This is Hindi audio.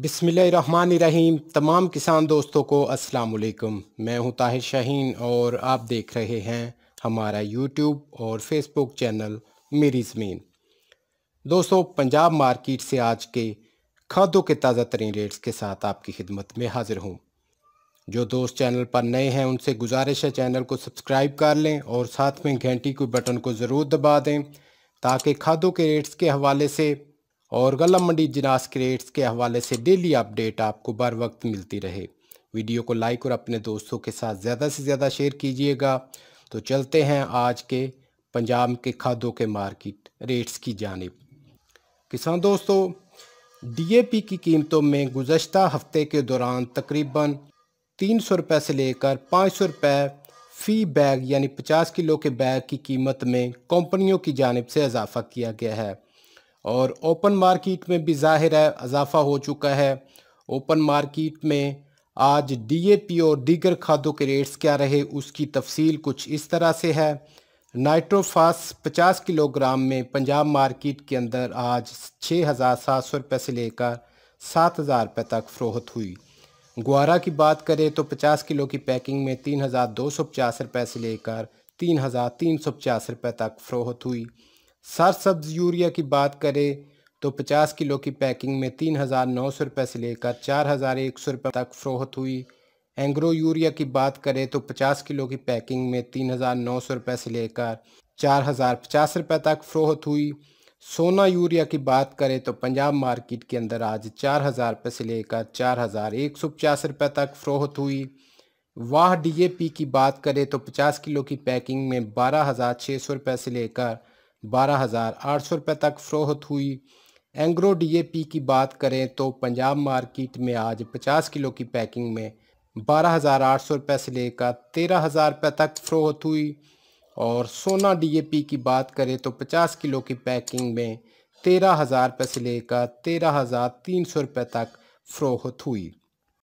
बिसमीम तमाम किसान दोस्तों को अस्सलाम वालेकुम मैं हूं ताहिर शाहीन और आप देख रहे हैं हमारा यूट्यूब और फेसबुक चैनल मेरी ज़मीन दोस्तों पंजाब मार्केट से आज के खादों के ताज़ा तरीन रेट्स के साथ आपकी खिदमत में हाज़िर हूँ जो दोस्त चैनल पर नए हैं उनसे गुजारिश है चैनल को सब्सक्राइब कर लें और साथ में घंटी के बटन को ज़रूर दबा दें ताकि खादों के रेट्स के हवाले से और गलम मंडी जिनास क्रेट्स के हवाले से डेली अपडेट आपको बर वक्त मिलती रहे वीडियो को लाइक और अपने दोस्तों के साथ ज़्यादा से ज़्यादा शेयर कीजिएगा तो चलते हैं आज के पंजाब के खादों के मार्केट रेट्स की जानब किसान दोस्तों डीएपी की कीमतों में गुजशत हफ्ते के दौरान तकरीबन तीन सौ रुपये से लेकर पाँच सौ रुपये फ़ी बैग यानी पचास किलो के बैग की कीमत में कंपनियों की जानब से इजाफा किया गया है और ओपन मार्केट में भी जाहिर है इजाफा हो चुका है ओपन मार्केट में आज डीएपी और दीगर खादों के रेट्स क्या रहे उसकी तफसील कुछ इस तरह से है नाइट्रोफास 50 किलोग्राम में पंजाब मार्केट के अंदर आज छः हज़ार सात सौ रुपये से लेकर सात हज़ार रुपये तक फ़रोहत हुई ग्वारा की बात करें तो 50 किलो की पैकिंग में तीन हज़ार दो सौ पचास रुपये से लेकर तीन हज़ार तीन सौ पचास रुपये तक फ़रोहत हुई सरसब्ज यूरिया की बात करें तो 50 किलो की पैकिंग में तीन हज़ार नौ सौ रुपये से लेकर चार हज़ार एक सौ रुपये तक फ़रोहत हुई एंग्रो यूरिया की बात करें तो 50 किलो की पैकिंग में तीन हज़ार नौ सौ रुपये से लेकर चार हज़ार पचास रुपये तक फ़रोहत हुई सोना यूरिया की बात करें तो पंजाब मार्केट के अंदर आज चार हज़ार रुपये से लेकर चार हज़ार एक सौ पचास रुपये तक फ़रोहत हुई वाह पी की बात करें तो पचास किलो की पैकिंग में बारह हज़ार छः सौ रुपये से लेकर बारह हज़ार आठ सौ रुपये तक फ़रोहत हुई एंग्रो डीएपी की बात करें तो पंजाब मार्केट में आज पचास किलो की पैकिंग में बारह हज़ार आठ सौ रुपये से लेकर तेरह हज़ार रुपये तक फ़रोहत हुई और सोना डीएपी की बात करें तो पचास किलो की पैकिंग में तेरह हज़ार रुपये से लेकर तेरह हज़ार तीन सौ रुपये तक फ़रोहत हुई